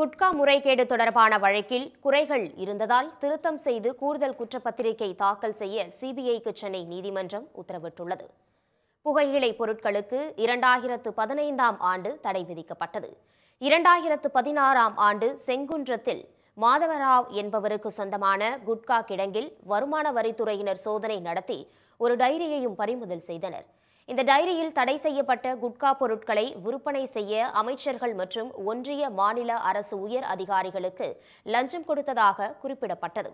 குட்கா முறைகேடு தொடர்பான வழக்கில் குறைகள் இருந்ததால் திருத்தம் செய்து கூடுதல் குற்றப்பத்திரிகை தாக்கல் செய்ய சிபிஐக்கு சென்னை நீதிமன்றம் உத்தரவிட்டுள்ளது புகையிலை பொருட்களுக்கு இரண்டாயிரத்து பதினைந்தாம் ஆண்டு தடை விதிக்கப்பட்டது இரண்டாயிரத்து பதினாறாம் ஆண்டு செங்குன்றத்தில் மாதவராவ் என்பவருக்கு சொந்தமான குட்கா கிடங்கில் வருமான வரித்துறையினர் சோதனை நடத்தி ஒரு டைரியையும் பறிமுதல் செய்தனர் இந்த டைரியில் தடை செய்யப்பட்ட குட்கா பொருட்களை விற்பனை செய்ய அமைச்சர்கள் மற்றும் ஒன்றிய மாநில அரசு உயர் அதிகாரிகளுக்கு லஞ்சம் கொடுத்ததாக குறிப்பிடப்பட்டது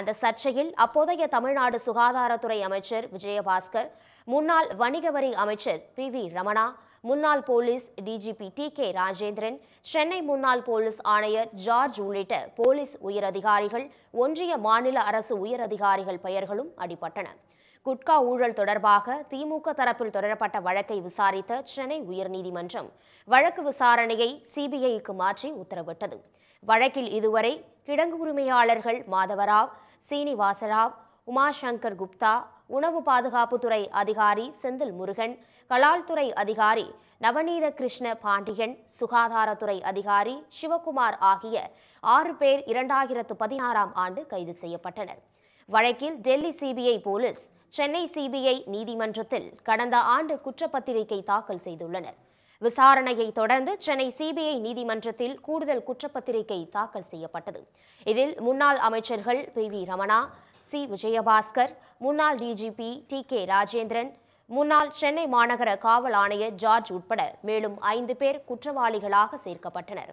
அந்த சர்ச்சையில் அப்போதைய தமிழ்நாடு சுகாதாரத்துறை அமைச்சர் விஜயபாஸ்கர் முன்னாள் வணிகவரி அமைச்சர் பி வி ரமணா முன்னாள் police DGP T K Rajendran Chennai முன்னாள் போலீஸ் ஆணையர் ஜார்ஜ் உள்ளிட்ட போலீஸ் உயரதிகாரிகள் ஒன்றிய மாநில அரசு உயரதிகாரிகள் பெயர்களும் அடிபட்டன குட்கா ஊழல் தொடர்பாக திமுக தரப்பில் தொடரப்பட்ட வழக்கை விசாரித்த சென்னை உயர்நீதிமன்றம் வழக்கு விசாரணையை சிபிஐக்கு மாற்றி உத்தரவிட்டது வழக்கில் இதுவரை கிடங்கு உரிமையாளர்கள் மாதவராவ் சீனிவாசராவ் உமாசங்கர் குப்தா உணவு பாதுகாப்புத்துறை அதிகாரி செந்தில் முருகன் கலால்துறை அதிகாரி நவநீத கிருஷ்ண பாண்டியன் சுகாதாரத்துறை அதிகாரி சிவகுமார் ஆகிய ஆறு பேர் இரண்டாயிரத்து பதினாறாம் ஆண்டு கைது செய்யப்பட்டனர் வழக்கில் Delhi CBI police Chennai CBI நீதிமன்றத்தில் கடந்த ஆண்டு குற்றப்பத்திரிகை தாக்கல் செய்துள்ளனர் விசாரணையை தொடர்ந்து சென்னை சிபிஐ நீதிமன்றத்தில் கூடுதல் குற்றப்பத்திரிகை தாக்கல் செய்யப்பட்டது இதில் முன்னாள் அமைச்சர்கள் P V Ramana C Vijayabaskar முன்னாள் டிஜிபி டி கே ராஜேந்திரன் முன்னாள் சென்னை மாநகர காவல் ஆணையர் ஜார்ஜ் உட்பட மேலும் ஐந்து பேர் குற்றவாளிகளாக சேர்க்கப்பட்டனர்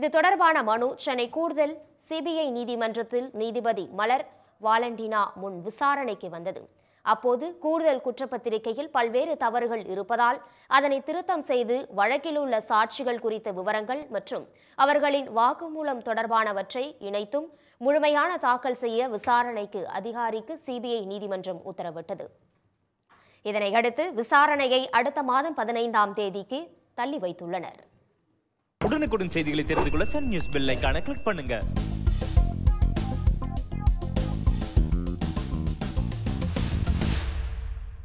இது தொடர்பான மனு சென்னை கூடுதல் சிபிஐ நீதிமன்றத்தில் நீதிபதி மலர் வாலண்டினா முன் விசாரணைக்கு வந்தது அப்போது கூடுதல் குற்றப்பத்திரிகையில் பல்வேறு தவறுகள் இருப்பதால் அதனை திருத்தம் செய்து வழக்கில் உள்ள சாட்சிகள் குறித்த விவரங்கள் மற்றும் அவர்களின் வாக்குமூலம் தொடர்பானவற்றை இணைத்தும் முழுமையான தாக்கல் செய்ய விசாரணைக்கு அதிகாரிக்கு சிபிஐ நீதிமன்றம் உத்தரவிட்டது இதனையடுத்து விசாரணையை அடுத்த மாதம் பதினைந்தாம் தேதிக்கு தள்ளி வைத்துள்ளனர் உடனுக்குடன் செய்திகளை தெரிந்து கொள்ள சன் நியூஸ் பில்லைக்கான கிளிக் பண்ணுங்க